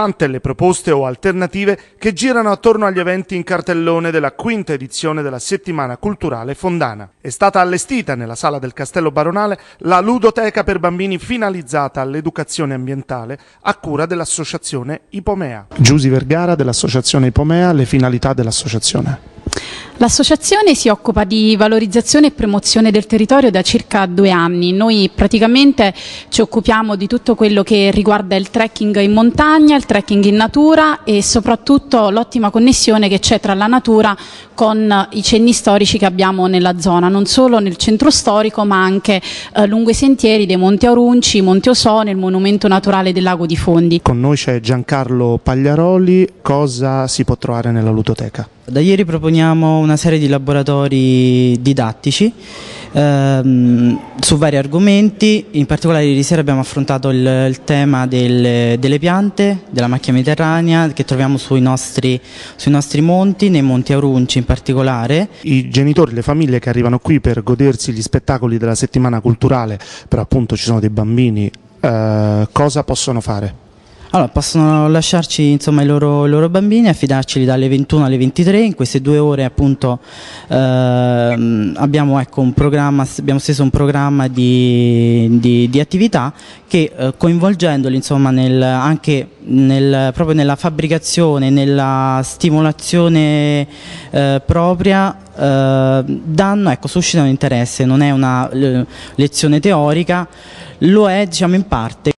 tante le proposte o alternative che girano attorno agli eventi in cartellone della quinta edizione della Settimana Culturale Fondana. È stata allestita nella sala del Castello Baronale la ludoteca per bambini finalizzata all'educazione ambientale a cura dell'associazione Ipomea. Giusi Vergara dell'associazione Ipomea, le finalità dell'associazione. L'associazione si occupa di valorizzazione e promozione del territorio da circa due anni. Noi praticamente ci occupiamo di tutto quello che riguarda il trekking in montagna, il trekking in natura e soprattutto l'ottima connessione che c'è tra la natura con i cenni storici che abbiamo nella zona, non solo nel centro storico ma anche eh, lungo i sentieri dei Monti Aurunci, Monte Osone, il monumento naturale del lago di Fondi. Con noi c'è Giancarlo Pagliaroli, cosa si può trovare nella ludoteca? Da ieri proponiamo una serie di laboratori didattici ehm, su vari argomenti, in particolare ieri sera abbiamo affrontato il, il tema del, delle piante, della macchia mediterranea che troviamo sui nostri, sui nostri monti, nei monti Aurunci in particolare. I genitori, le famiglie che arrivano qui per godersi gli spettacoli della settimana culturale, però appunto ci sono dei bambini, eh, cosa possono fare? Allora, possono lasciarci insomma, i, loro, i, loro, bambini, affidarceli dalle 21 alle 23, in queste due ore appunto, ehm, abbiamo, ecco, abbiamo, steso un programma di, di, di attività che eh, coinvolgendoli insomma, nel, anche nel, proprio nella fabbricazione, nella stimolazione eh, propria eh, danno, ecco, suscitano interesse, non è una eh, lezione teorica, lo è diciamo, in parte.